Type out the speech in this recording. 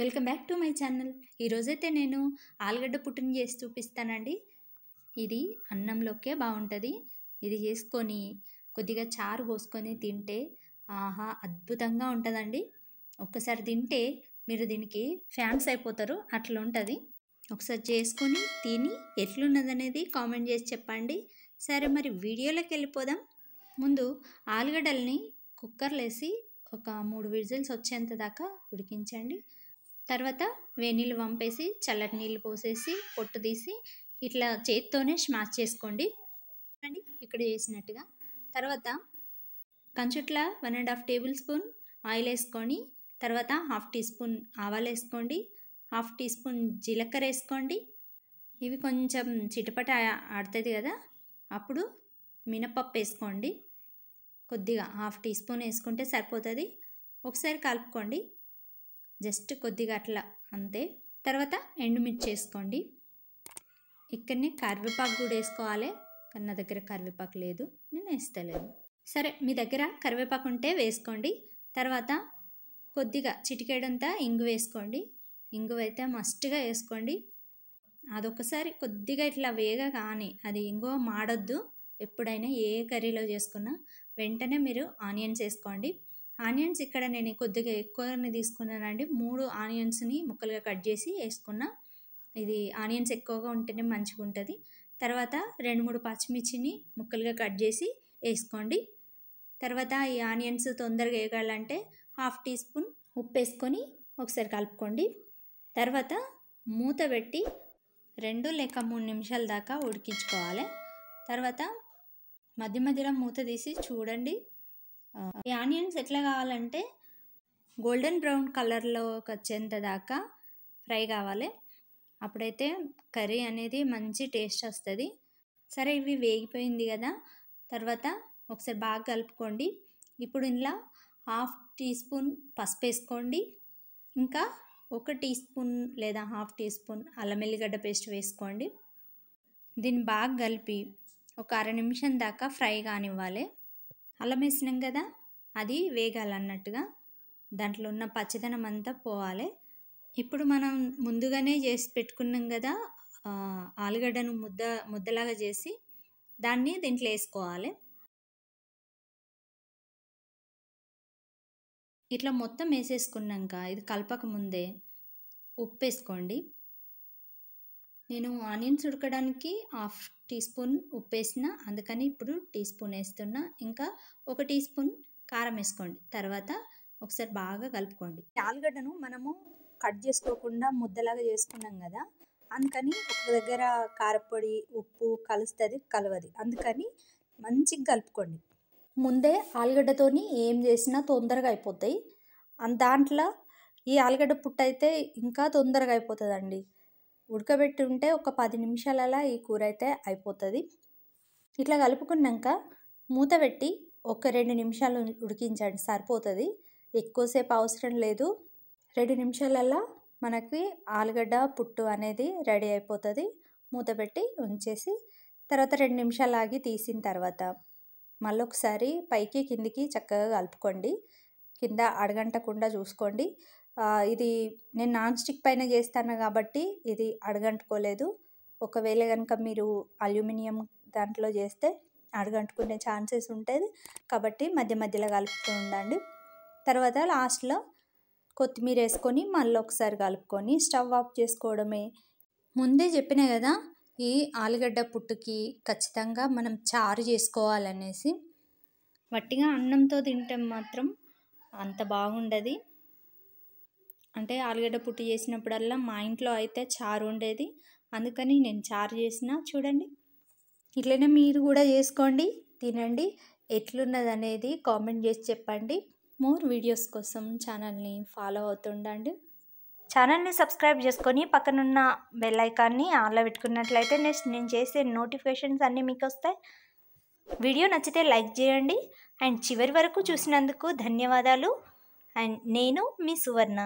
welcome back to my channel ఈరోజైతే నేను ఆలుగడ్డ పుట్టిన చేసి చూపిస్తానండి ఇది అన్నంలోకే బాగుంటుంది ఇది చేసుకొని కొద్దిగా చారు పోసుకొని తింటే ఆహా అద్భుతంగా ఉంటుందండి ఒక్కసారి తింటే మీరు దీనికి ఫ్యాన్స్ అయిపోతారు అట్లా ఉంటుంది ఒకసారి చేసుకొని తిని ఎట్లున్నదనేది కామెంట్ చేసి చెప్పండి సరే మరి వీడియోలోకి వెళ్ళిపోదాం ముందు ఆలుగడ్డల్ని కుక్కర్లో వేసి ఒక మూడు విజిల్స్ వచ్చేంత దాకా ఉడికించండి తర్వాత వేనీళ్ళు వంపేసి చల్లటి నీళ్ళు పోసేసి పొట్టు తీసి ఇట్లా చేత్తోనే స్మాష్ చేసుకోండి అండి ఇక్కడ చేసినట్టుగా తర్వాత కంచుట్ల one and half tablespoon oil వేసుకొని తర్వాత హాఫ్ టీ స్పూన్ ఆవాలు వేసుకోండి హాఫ్ టీ స్పూన్ జీలకర్ర వేసుకోండి ఇవి కొంచెం చిటపట ఆడుతుంది కదా అప్పుడు మినపప్పు వేసుకోండి కొద్దిగా హాఫ్ టీ స్పూన్ వేసుకుంటే సరిపోతుంది ఒకసారి కలుపుకోండి జస్ట్ కొద్దిగా అట్లా అంతే తర్వాత ఎండుమిర్చి వేసుకోండి ఇక్కడనే కరివేపాకు కూడా వేసుకోవాలి కానీ నా దగ్గర కరివేపాకు లేదు నేను వేస్తలేదు సరే మీ దగ్గర కరివేపాకు ఉంటే వేసుకోండి తర్వాత కొద్దిగా చిటికేడంతా ఇంగు వేసుకోండి ఇంగు అయితే మస్ట్గా వేసుకోండి అదొకసారి కొద్దిగా ఇట్లా వేగ కానీ అది ఇంగో మాడొద్దు ఎప్పుడైనా ఏ కర్రీలో చేసుకున్నా వెంటనే మీరు ఆనియన్స్ వేసుకోండి ఆనియన్స్ ఇక్కడ నేను కొద్దిగా ఎక్కువనే తీసుకున్నానండి మూడు ఆనియన్స్ని ముక్కలుగా కట్ చేసి వేసుకున్నా ఇది ఆనియన్స్ ఎక్కువగా ఉంటేనే మంచిగా ఉంటుంది తర్వాత రెండు మూడు పచ్చిమిర్చిని ముక్కలుగా కట్ చేసి వేసుకోండి తర్వాత ఈ ఆనియన్స్ తొందరగా వేయగాలంటే హాఫ్ టీ స్పూన్ ఉప్పు వేసుకొని ఒకసారి కలుపుకోండి తర్వాత మూత పెట్టి రెండు లేక మూడు నిమిషాల దాకా ఉడికించుకోవాలి తర్వాత మధ్య మధ్యలో మూత తీసి చూడండి ఈ ఆనియన్స్ ఎట్లా కావాలంటే గోల్డెన్ బ్రౌన్ కలర్లో వచ్చేంత దాకా ఫ్రై కావాలి అప్పుడైతే కర్రీ అనేది మంచి టేస్ట్ వస్తుంది సరే ఇవి వేగిపోయింది కదా తర్వాత ఒకసారి బాగా కలుపుకోండి ఇప్పుడు ఇందులో హాఫ్ టీ స్పూన్ పసుపు వేసుకోండి ఇంకా ఒక టీ స్పూన్ లేదా హాఫ్ టీ స్పూన్ అల్లం ఎల్లిగడ్డ పేస్ట్ వేసుకోండి దీన్ని బాగా కలిపి ఒక అర నిమిషం దాకా ఫ్రై కానివ్వాలి అల్లం వేసినాం కదా అది వేగాలన్నట్టుగా దాంట్లో ఉన్న పచ్చదనం అంతా పోవాలి ఇప్పుడు మనం ముందుగానే చేసి పెట్టుకున్నాం కదా ఆలుగడ్డను ముద్ద ముద్దలాగా చేసి దాన్ని దీంట్లో వేసుకోవాలి ఇట్లా మొత్తం వేసేసుకున్నాక ఇది కలపక ముందే ఉప్పు వేసుకోండి నేను ఆనియన్స్ ఉడకడానికి హాఫ్ టీ స్పూన్ ఉప్పు వేసిన అందుకని ఇప్పుడు టీ స్పూన్ వేస్తున్నా ఇంకా ఒక టీ స్పూన్ కారం వేసుకోండి తర్వాత ఒకసారి బాగా కలుపుకోండి ఆలుగడ్డను మనము కట్ చేసుకోకుండా ముద్దలాగా చేసుకున్నాం కదా అందుకని ఒక దగ్గర కారపొడి ఉప్పు కలుస్తుంది కలవది అందుకని మంచిగా కలుపుకోండి ముందే ఆలుగడ్డతోని ఏం చేసినా తొందరగా అయిపోతాయి దాంట్లో ఈ ఆలుగడ్డ పుట్ట అయితే ఇంకా తొందరగా అయిపోతుందండి ఉడకబెట్టి ఉంటే ఒక పది నిమిషాలలా ఈ కూర అయితే అయిపోతుంది ఇట్లా కలుపుకున్నాక మూత పెట్టి ఒక రెండు నిమిషాలు ఉడికించండి సరిపోతుంది ఎక్కువసేపు అవసరం లేదు రెండు నిమిషాలల్లా మనకి ఆలుగడ్డ పుట్టు అనేది రెడీ అయిపోతుంది మూత పెట్టి ఉంచేసి తర్వాత రెండు నిమిషాలు ఆగి తీసిన తర్వాత మళ్ళొకసారి ఒకసారి పైకి కిందికి చక్కగా కలుపుకోండి కింద అడగంటకుండా చూసుకోండి ఇది నేను నాన్ స్టిక్ పైన చేస్తాను కాబట్టి ఇది అడగంటుకోలేదు ఒకవేళ కనుక మీరు అల్యూమినియం దాంట్లో చేస్తే అడగంటుకునే ఛాన్సెస్ ఉంటుంది కాబట్టి మధ్య మధ్యలో కలుపుతూ ఉండండి తర్వాత లాస్ట్లో కొత్తిమీర వేసుకొని మళ్ళీ ఒకసారి కలుపుకొని స్టవ్ ఆఫ్ చేసుకోవడమే ముందే చెప్పిన కదా ఈ ఆలుగడ్డ పుట్టుకి ఖచ్చితంగా మనం చారు చేసుకోవాలనేసి మట్టిగా అన్నంతో తింటే మాత్రం అంత బాగుండదు అంటే ఆలుగడ్డ పుట్టి చేసినప్పుడల్లా మా ఇంట్లో అయితే చారు ఉండేది అందుకని నేను చారు చేసిన చూడండి ఇట్లనే మీరు కూడా చేసుకోండి తినండి ఎట్లున్నది అనేది కామెంట్ చేసి చెప్పండి మోర్ వీడియోస్ కోసం ఛానల్ని ఫాలో అవుతుండండి ఛానల్ని సబ్స్క్రైబ్ చేసుకొని పక్కనున్న బెల్లైకాన్ని ఆన్లో పెట్టుకున్నట్లయితే నెక్స్ట్ నేను చేసే నోటిఫికేషన్స్ అన్నీ మీకు వస్తాయి వీడియో నచ్చితే లైక్ చేయండి అండ్ చివరి వరకు చూసినందుకు ధన్యవాదాలు అండ్ నేను మీ సువర్ణ